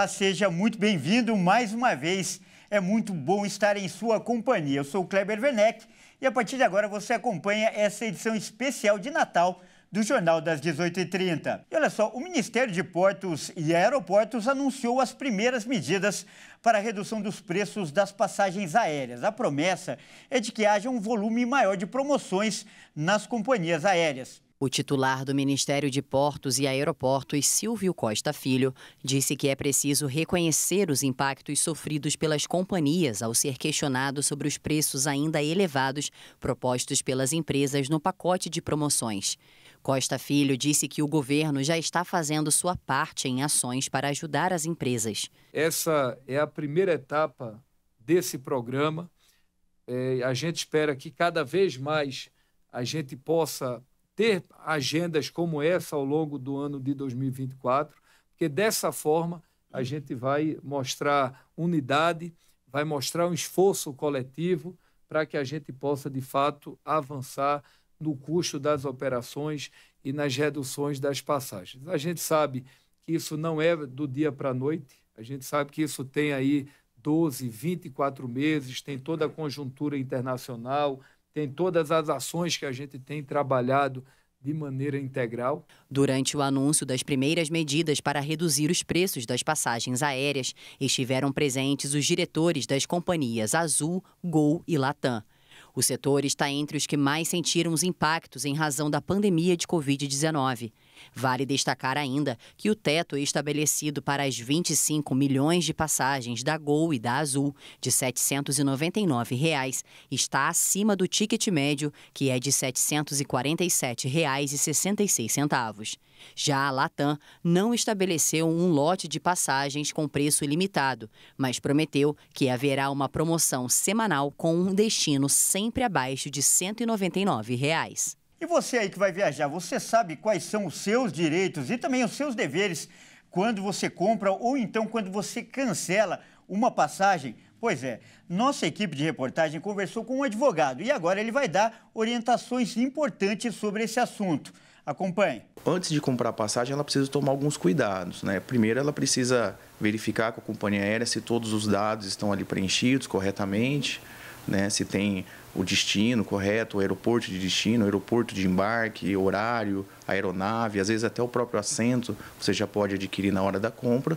Olá, seja muito bem-vindo mais uma vez. É muito bom estar em sua companhia. Eu sou o Kleber Werneck e a partir de agora você acompanha essa edição especial de Natal do Jornal das 18h30. E olha só, o Ministério de Portos e Aeroportos anunciou as primeiras medidas para a redução dos preços das passagens aéreas. A promessa é de que haja um volume maior de promoções nas companhias aéreas. O titular do Ministério de Portos e Aeroportos, Silvio Costa Filho, disse que é preciso reconhecer os impactos sofridos pelas companhias ao ser questionado sobre os preços ainda elevados propostos pelas empresas no pacote de promoções. Costa Filho disse que o governo já está fazendo sua parte em ações para ajudar as empresas. Essa é a primeira etapa desse programa. É, a gente espera que cada vez mais a gente possa ter agendas como essa ao longo do ano de 2024, porque dessa forma a gente vai mostrar unidade, vai mostrar um esforço coletivo para que a gente possa, de fato, avançar no custo das operações e nas reduções das passagens. A gente sabe que isso não é do dia para a noite, a gente sabe que isso tem aí 12, 24 meses, tem toda a conjuntura internacional, tem todas as ações que a gente tem trabalhado de maneira integral. Durante o anúncio das primeiras medidas para reduzir os preços das passagens aéreas, estiveram presentes os diretores das companhias Azul, Gol e Latam. O setor está entre os que mais sentiram os impactos em razão da pandemia de Covid-19. Vale destacar ainda que o teto é estabelecido para as 25 milhões de passagens da Gol e da Azul, de R$ 799, reais, está acima do ticket médio, que é de R$ 747,66. Já a Latam não estabeleceu um lote de passagens com preço ilimitado, mas prometeu que haverá uma promoção semanal com um destino sempre abaixo de R$ 199. Reais. E você aí que vai viajar, você sabe quais são os seus direitos e também os seus deveres quando você compra ou então quando você cancela uma passagem? Pois é, nossa equipe de reportagem conversou com um advogado e agora ele vai dar orientações importantes sobre esse assunto. Acompanhe. Antes de comprar a passagem, ela precisa tomar alguns cuidados. Né? Primeiro, ela precisa verificar com a companhia aérea se todos os dados estão ali preenchidos corretamente, né? se tem o destino correto, o aeroporto de destino, o aeroporto de embarque, horário, aeronave, às vezes até o próprio assento você já pode adquirir na hora da compra.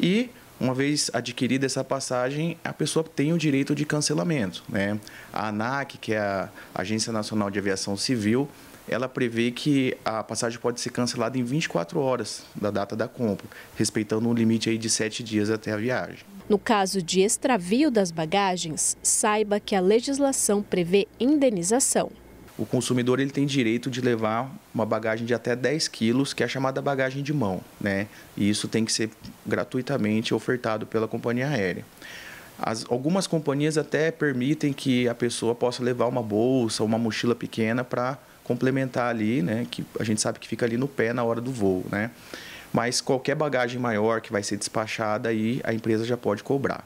E uma vez adquirida essa passagem, a pessoa tem o direito de cancelamento. Né? A ANAC, que é a Agência Nacional de Aviação Civil, ela prevê que a passagem pode ser cancelada em 24 horas da data da compra, respeitando um limite aí de 7 dias até a viagem. No caso de extravio das bagagens, saiba que a legislação prevê indenização. O consumidor ele tem direito de levar uma bagagem de até 10 quilos, que é chamada bagagem de mão, né? E isso tem que ser gratuitamente ofertado pela companhia aérea. As, algumas companhias até permitem que a pessoa possa levar uma bolsa, uma mochila pequena para complementar ali, né? Que a gente sabe que fica ali no pé na hora do voo, né? mas qualquer bagagem maior que vai ser despachada aí a empresa já pode cobrar.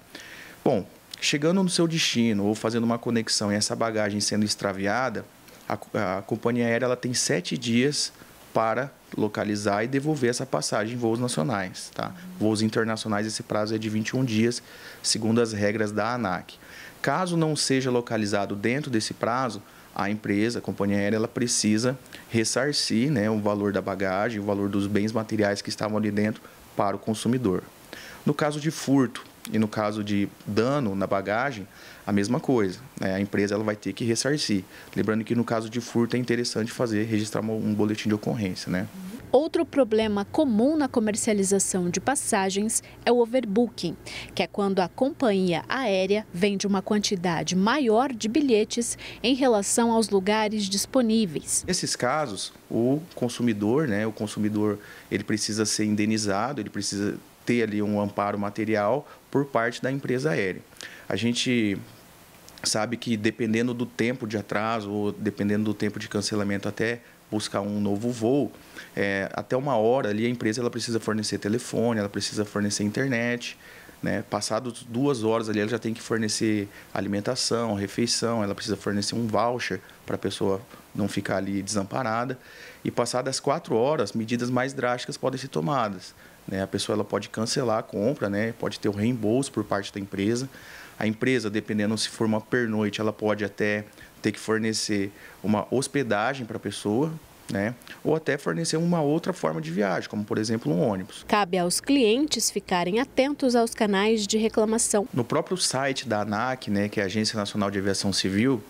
Bom, chegando no seu destino ou fazendo uma conexão e essa bagagem sendo extraviada, a, a companhia aérea ela tem sete dias para localizar e devolver essa passagem em voos nacionais. Tá? Voos internacionais, esse prazo é de 21 dias, segundo as regras da ANAC. Caso não seja localizado dentro desse prazo, a empresa, a companhia aérea, ela precisa ressarcir né, o valor da bagagem, o valor dos bens materiais que estavam ali dentro para o consumidor. No caso de furto e no caso de dano na bagagem, a mesma coisa. Né? A empresa ela vai ter que ressarcir. Lembrando que no caso de furto é interessante fazer, registrar um boletim de ocorrência. Né? Outro problema comum na comercialização de passagens é o overbooking, que é quando a companhia aérea vende uma quantidade maior de bilhetes em relação aos lugares disponíveis. Nesses casos, o consumidor, né, o consumidor, ele precisa ser indenizado, ele precisa ter ali um amparo material por parte da empresa aérea. A gente sabe que dependendo do tempo de atraso ou dependendo do tempo de cancelamento até buscar um novo voo, é, até uma hora ali a empresa ela precisa fornecer telefone, ela precisa fornecer internet, né? Passado duas horas ali ela já tem que fornecer alimentação, refeição, ela precisa fornecer um voucher para a pessoa não ficar ali desamparada. E passadas quatro horas, medidas mais drásticas podem ser tomadas. Né? A pessoa ela pode cancelar a compra, né? pode ter o reembolso por parte da empresa. A empresa, dependendo se for uma pernoite, ela pode até ter que fornecer uma hospedagem para a pessoa, né? Ou até fornecer uma outra forma de viagem, como por exemplo um ônibus. Cabe aos clientes ficarem atentos aos canais de reclamação. No próprio site da ANAC, né, que é a Agência Nacional de Aviação Civil,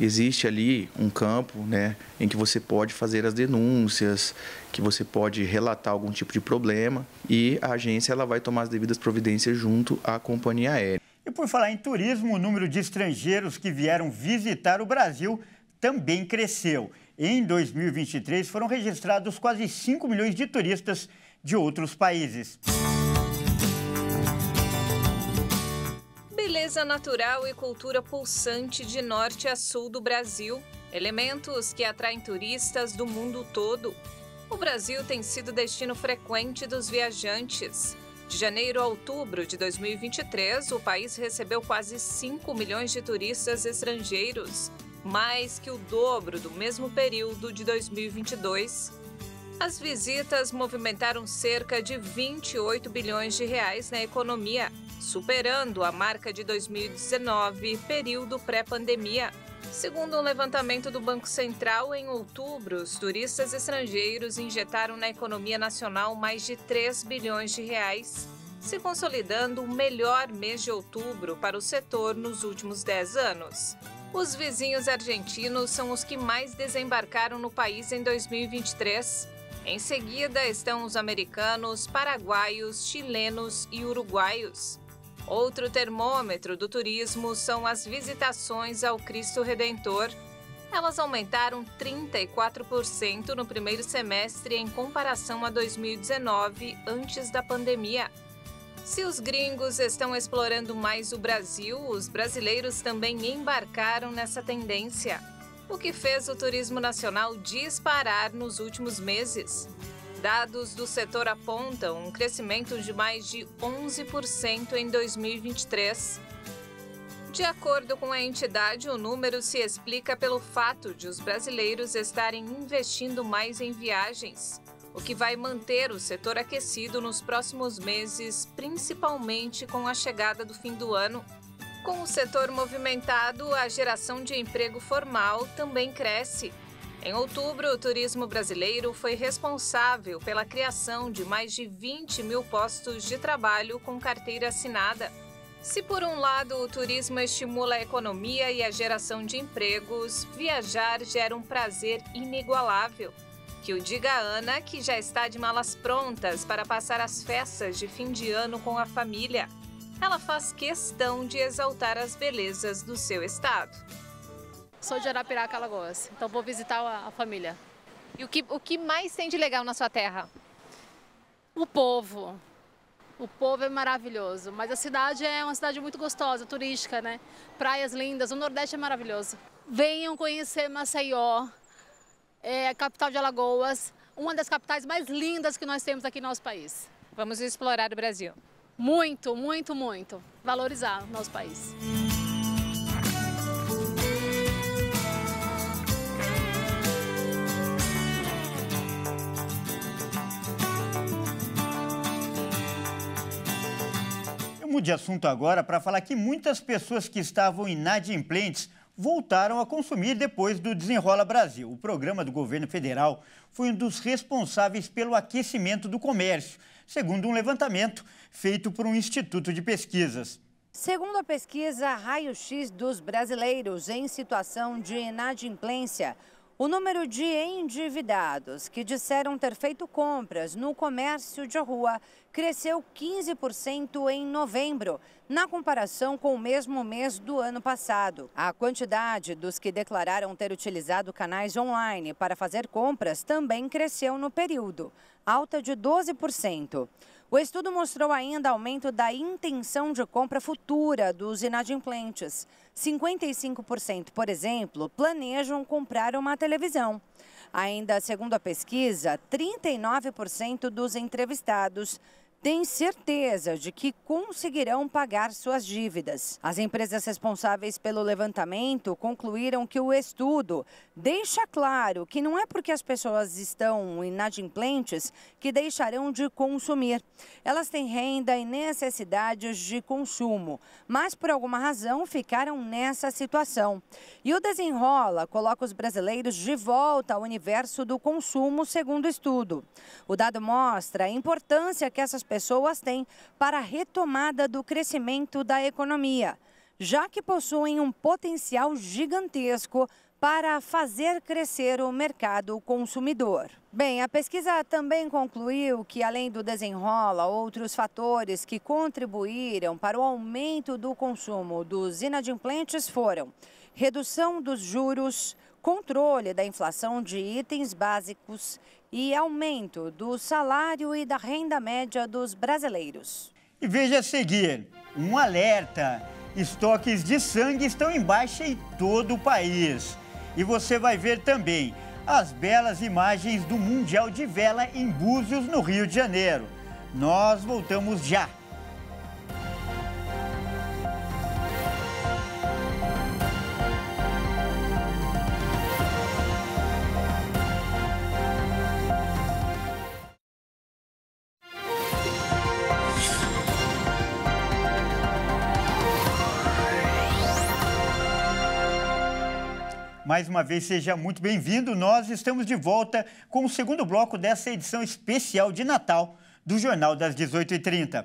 existe ali um campo, né, em que você pode fazer as denúncias, que você pode relatar algum tipo de problema e a agência ela vai tomar as devidas providências junto à companhia aérea. E por falar em turismo, o número de estrangeiros que vieram visitar o Brasil também cresceu. Em 2023, foram registrados quase 5 milhões de turistas de outros países. Beleza natural e cultura pulsante de norte a sul do Brasil, elementos que atraem turistas do mundo todo. O Brasil tem sido destino frequente dos viajantes. De janeiro a outubro de 2023, o país recebeu quase 5 milhões de turistas estrangeiros, mais que o dobro do mesmo período de 2022. As visitas movimentaram cerca de 28 bilhões de reais na economia, superando a marca de 2019, período pré-pandemia. Segundo um levantamento do Banco Central, em outubro, os turistas estrangeiros injetaram na economia nacional mais de 3 bilhões de reais, se consolidando o melhor mês de outubro para o setor nos últimos 10 anos. Os vizinhos argentinos são os que mais desembarcaram no país em 2023. Em seguida estão os americanos, paraguaios, chilenos e uruguaios. Outro termômetro do turismo são as visitações ao Cristo Redentor. Elas aumentaram 34% no primeiro semestre em comparação a 2019, antes da pandemia. Se os gringos estão explorando mais o Brasil, os brasileiros também embarcaram nessa tendência, o que fez o turismo nacional disparar nos últimos meses. Dados do setor apontam um crescimento de mais de 11% em 2023. De acordo com a entidade, o número se explica pelo fato de os brasileiros estarem investindo mais em viagens, o que vai manter o setor aquecido nos próximos meses, principalmente com a chegada do fim do ano. Com o setor movimentado, a geração de emprego formal também cresce. Em outubro, o turismo brasileiro foi responsável pela criação de mais de 20 mil postos de trabalho com carteira assinada. Se, por um lado, o turismo estimula a economia e a geração de empregos, viajar gera um prazer inigualável. Que o diga a Ana, que já está de malas prontas para passar as festas de fim de ano com a família. Ela faz questão de exaltar as belezas do seu estado. Sou de Arapiraca, Alagoas. Então vou visitar a, a família. E o que, o que mais tem de legal na sua terra? O povo. O povo é maravilhoso, mas a cidade é uma cidade muito gostosa, turística, né? Praias lindas, o Nordeste é maravilhoso. Venham conhecer Maceió, é, capital de Alagoas, uma das capitais mais lindas que nós temos aqui no nosso país. Vamos explorar o Brasil. Muito, muito, muito. Valorizar o nosso país. de assunto agora para falar que muitas pessoas que estavam inadimplentes voltaram a consumir depois do Desenrola Brasil. O programa do governo federal foi um dos responsáveis pelo aquecimento do comércio, segundo um levantamento feito por um instituto de pesquisas. Segundo a pesquisa Raio-X dos brasileiros em situação de inadimplência, o número de endividados que disseram ter feito compras no comércio de rua cresceu 15% em novembro, na comparação com o mesmo mês do ano passado. A quantidade dos que declararam ter utilizado canais online para fazer compras também cresceu no período, alta de 12%. O estudo mostrou ainda aumento da intenção de compra futura dos inadimplentes. 55%, por exemplo, planejam comprar uma televisão. Ainda segundo a pesquisa, 39% dos entrevistados têm certeza de que conseguirão pagar suas dívidas. As empresas responsáveis pelo levantamento concluíram que o estudo deixa claro que não é porque as pessoas estão inadimplentes que deixarão de consumir. Elas têm renda e necessidades de consumo, mas por alguma razão ficaram nessa situação. E o desenrola coloca os brasileiros de volta ao universo do consumo, segundo o estudo. O dado mostra a importância que essas pessoas têm para a retomada do crescimento da economia, já que possuem um potencial gigantesco para fazer crescer o mercado consumidor. Bem, a pesquisa também concluiu que, além do desenrola, outros fatores que contribuíram para o aumento do consumo dos inadimplentes foram redução dos juros, controle da inflação de itens básicos, e aumento do salário e da renda média dos brasileiros. E veja a seguir, um alerta. Estoques de sangue estão em baixa em todo o país. E você vai ver também as belas imagens do Mundial de Vela em Búzios, no Rio de Janeiro. Nós voltamos já. mais uma vez seja muito bem-vindo. Nós estamos de volta com o segundo bloco dessa edição especial de Natal do Jornal das 18h30.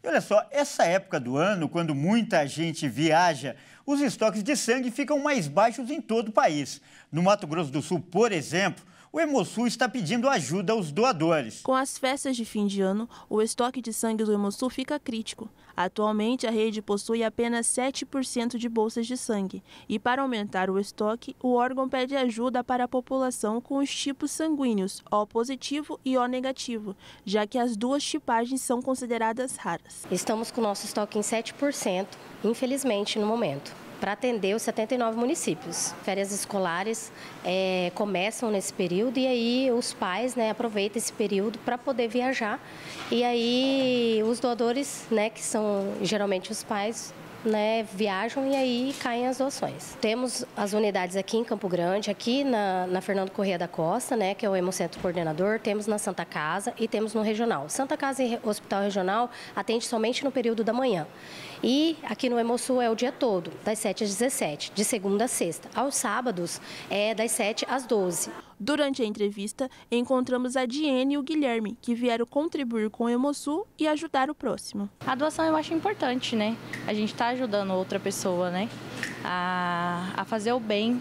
E olha só, essa época do ano, quando muita gente viaja, os estoques de sangue ficam mais baixos em todo o país. No Mato Grosso do Sul, por exemplo, o Hemosul está pedindo ajuda aos doadores. Com as festas de fim de ano, o estoque de sangue do Hemosul fica crítico. Atualmente, a rede possui apenas 7% de bolsas de sangue. E para aumentar o estoque, o órgão pede ajuda para a população com os tipos sanguíneos O positivo e O negativo, já que as duas tipagens são consideradas raras. Estamos com o nosso estoque em 7%, infelizmente, no momento para atender os 79 municípios. Férias escolares é, começam nesse período e aí os pais né, aproveitam esse período para poder viajar. E aí os doadores, né, que são geralmente os pais, né, viajam e aí caem as doações. Temos as unidades aqui em Campo Grande, aqui na, na Fernando Correia da Costa, né, que é o Hemocentro Coordenador, temos na Santa Casa e temos no Regional. Santa Casa e Hospital Regional atende somente no período da manhã. E aqui no Hemosul é o dia todo, das 7 às 17, de segunda a sexta. Aos sábados é das 7 às 12. Durante a entrevista, encontramos a Diene e o Guilherme, que vieram contribuir com o Hemosul e ajudar o próximo. A doação eu acho importante, né? A gente está ajudando outra pessoa, né? A, a fazer o bem,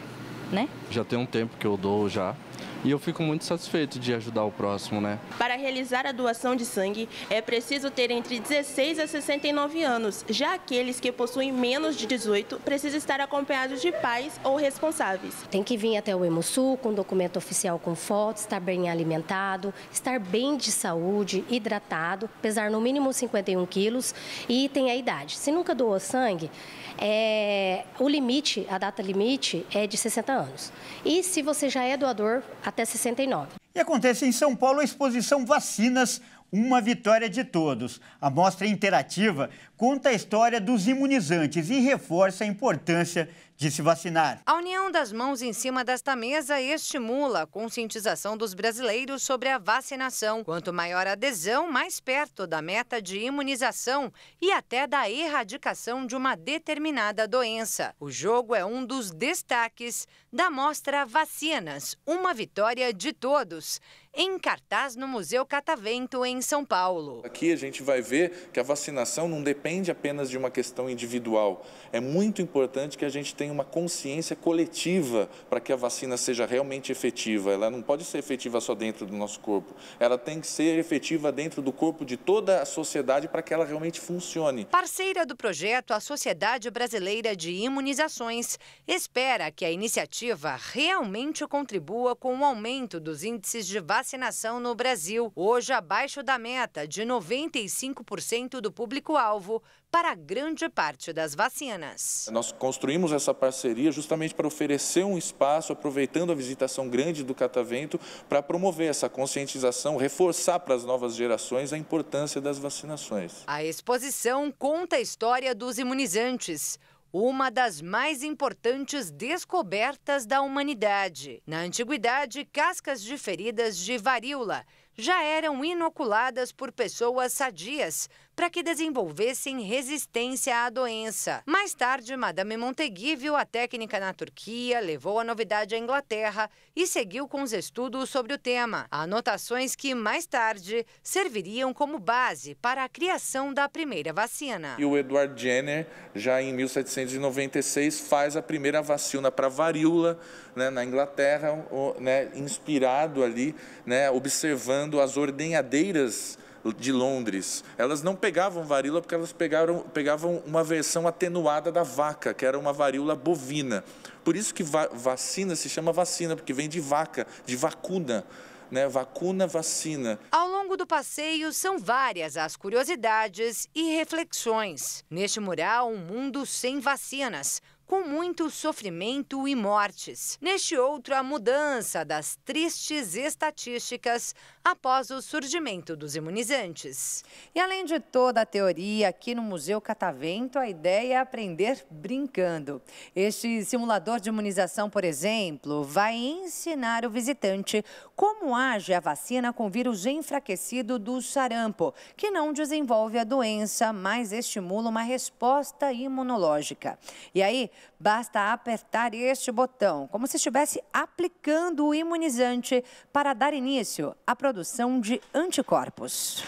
né? Já tem um tempo que eu dou já e eu fico muito satisfeito de ajudar o próximo, né? Para realizar a doação de sangue, é preciso ter entre 16 a 69 anos. Já aqueles que possuem menos de 18 precisam estar acompanhados de pais ou responsáveis. Tem que vir até o Hemosul com documento oficial com foto, estar bem alimentado, estar bem de saúde, hidratado, pesar no mínimo 51 quilos e tem a idade. Se nunca doou sangue, é, o limite, a data limite é de 60 anos. E se você já é doador, a até 69. E acontece em São Paulo a exposição Vacinas uma Vitória de Todos. A mostra interativa conta a história dos imunizantes e reforça a importância de se vacinar. A união das mãos em cima desta mesa estimula a conscientização dos brasileiros sobre a vacinação. Quanto maior a adesão, mais perto da meta de imunização e até da erradicação de uma determinada doença. O jogo é um dos destaques da mostra Vacinas, uma vitória de todos em cartaz no Museu Catavento, em São Paulo. Aqui a gente vai ver que a vacinação não depende apenas de uma questão individual. É muito importante que a gente tenha uma consciência coletiva para que a vacina seja realmente efetiva. Ela não pode ser efetiva só dentro do nosso corpo. Ela tem que ser efetiva dentro do corpo de toda a sociedade para que ela realmente funcione. Parceira do projeto, a Sociedade Brasileira de Imunizações espera que a iniciativa realmente contribua com o aumento dos índices de vacinação vacinação no Brasil, hoje abaixo da meta de 95% do público-alvo para grande parte das vacinas. Nós construímos essa parceria justamente para oferecer um espaço, aproveitando a visitação grande do Catavento, para promover essa conscientização, reforçar para as novas gerações a importância das vacinações. A exposição conta a história dos imunizantes uma das mais importantes descobertas da humanidade. Na antiguidade, cascas de feridas de varíola já eram inoculadas por pessoas sadias para que desenvolvessem resistência à doença. Mais tarde, Madame Montegui viu a técnica na Turquia, levou a novidade à Inglaterra e seguiu com os estudos sobre o tema. Anotações que mais tarde serviriam como base para a criação da primeira vacina. E o Edward Jenner, já em 1796, faz a primeira vacina para varíola né, na Inglaterra, né, inspirado ali, né, observando as ordenhadeiras de Londres. Elas não pegavam varíola porque elas pegaram, pegavam uma versão atenuada da vaca, que era uma varíola bovina. Por isso que va vacina se chama vacina, porque vem de vaca, de vacuna. Né, vacuna, vacina. Ao longo do passeio, são várias as curiosidades e reflexões. Neste mural, um mundo sem vacinas, com muito sofrimento e mortes. Neste outro, a mudança das tristes estatísticas após o surgimento dos imunizantes. E além de toda a teoria, aqui no Museu Catavento, a ideia é aprender brincando. Este simulador de imunização, por exemplo, vai ensinar o visitante como age a vacina com vírus enfraquecido do sarampo, que não desenvolve a doença, mas estimula uma resposta imunológica. E aí, Basta apertar este botão, como se estivesse aplicando o imunizante para dar início à produção de anticorpos.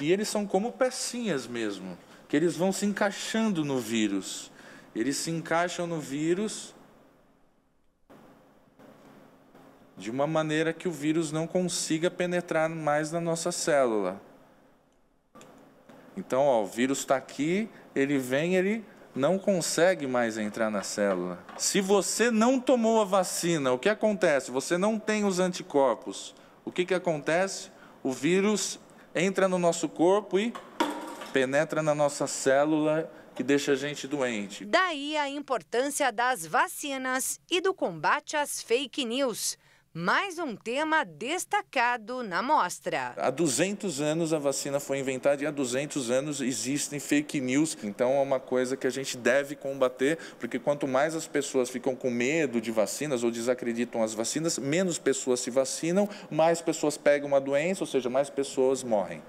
E eles são como pecinhas mesmo, que eles vão se encaixando no vírus. Eles se encaixam no vírus de uma maneira que o vírus não consiga penetrar mais na nossa célula. Então, ó, o vírus está aqui, ele vem, ele não consegue mais entrar na célula. Se você não tomou a vacina, o que acontece? Você não tem os anticorpos. O que, que acontece? O vírus entra no nosso corpo e penetra na nossa célula que deixa a gente doente. Daí a importância das vacinas e do combate às fake news mais um tema destacado na mostra. Há 200 anos a vacina foi inventada e há 200 anos existem fake news. Então é uma coisa que a gente deve combater, porque quanto mais as pessoas ficam com medo de vacinas ou desacreditam as vacinas, menos pessoas se vacinam, mais pessoas pegam a doença, ou seja, mais pessoas morrem.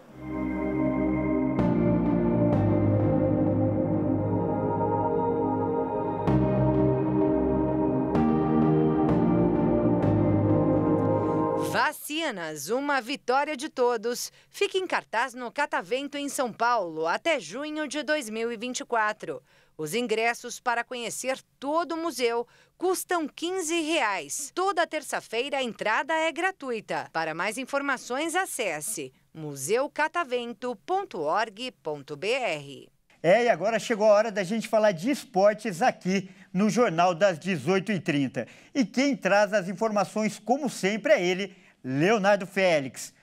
uma vitória de todos fica em cartaz no Catavento, em São Paulo, até junho de 2024. Os ingressos para conhecer todo o museu custam R$ 15. Reais. Toda terça-feira a entrada é gratuita. Para mais informações, acesse museucatavento.org.br. É, e agora chegou a hora da gente falar de esportes aqui no Jornal das 18h30. E quem traz as informações, como sempre, é ele, Leonardo Félix.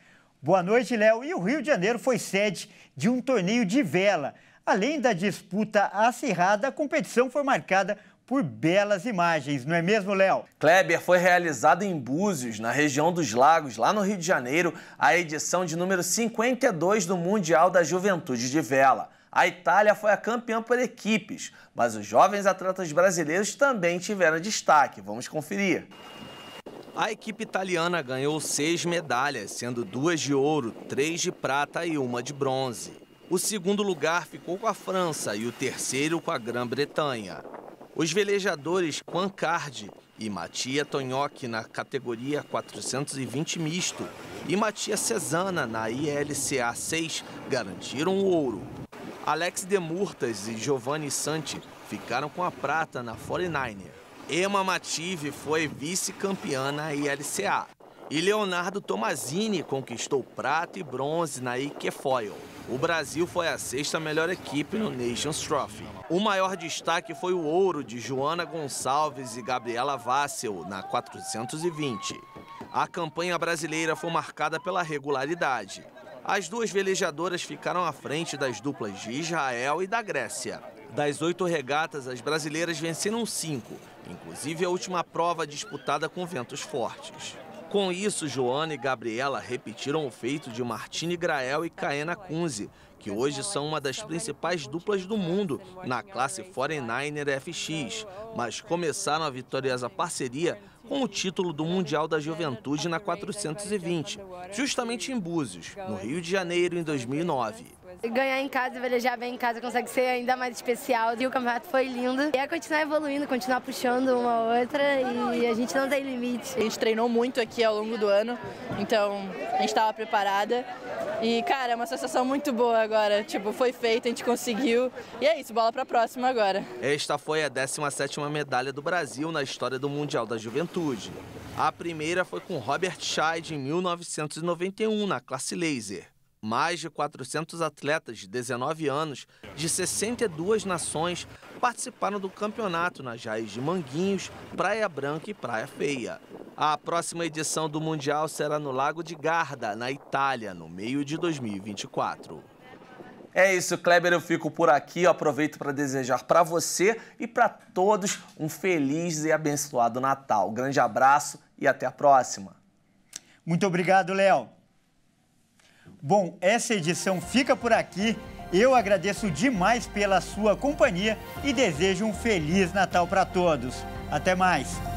Boa noite, Léo. E o Rio de Janeiro foi sede de um torneio de vela. Além da disputa acirrada, a competição foi marcada por belas imagens, não é mesmo, Léo? Kleber, foi realizado em Búzios, na região dos Lagos, lá no Rio de Janeiro, a edição de número 52 do Mundial da Juventude de Vela. A Itália foi a campeã por equipes, mas os jovens atletas brasileiros também tiveram destaque. Vamos conferir. A equipe italiana ganhou seis medalhas, sendo duas de ouro, três de prata e uma de bronze. O segundo lugar ficou com a França e o terceiro com a Grã-Bretanha. Os velejadores Quan Cardi e Matia Tonhoque na categoria 420 misto e Matia Cesana na ILCA 6 garantiram o ouro. Alex Demurtas e Giovanni Santi ficaram com a prata na 49er. Emma Mative foi vice-campeã na ILCA. E Leonardo Tomazini conquistou prata e bronze na Ikefoil. O Brasil foi a sexta melhor equipe no Nations Trophy. O maior destaque foi o ouro de Joana Gonçalves e Gabriela Vassel na 420. A campanha brasileira foi marcada pela regularidade. As duas velejadoras ficaram à frente das duplas de Israel e da Grécia. Das oito regatas, as brasileiras venceram cinco, inclusive a última prova disputada com ventos fortes. Com isso, Joana e Gabriela repetiram o feito de Martine Grael e Kaena Kunze, que hoje são uma das principais duplas do mundo na classe 49er FX, mas começaram a vitoriosa parceria com o título do Mundial da Juventude na 420, justamente em Búzios, no Rio de Janeiro, em 2009. Ganhar em casa e velejar bem em casa consegue ser ainda mais especial. E o campeonato foi lindo. E é continuar evoluindo, continuar puxando uma outra e a gente não tem limite. A gente treinou muito aqui ao longo do ano, então a gente estava preparada. E, cara, é uma sensação muito boa agora. Tipo, foi feito, a gente conseguiu. E é isso, bola para a próxima agora. Esta foi a 17ª medalha do Brasil na história do Mundial da Juventude. A primeira foi com Robert Scheid em 1991, na classe laser. Mais de 400 atletas de 19 anos de 62 nações participaram do campeonato nas Jais de Manguinhos, Praia Branca e Praia Feia. A próxima edição do Mundial será no Lago de Garda, na Itália, no meio de 2024. É isso, Kleber, eu fico por aqui. Eu aproveito para desejar para você e para todos um feliz e abençoado Natal. Grande abraço e até a próxima. Muito obrigado, Léo. Bom, essa edição fica por aqui. Eu agradeço demais pela sua companhia e desejo um feliz Natal para todos. Até mais!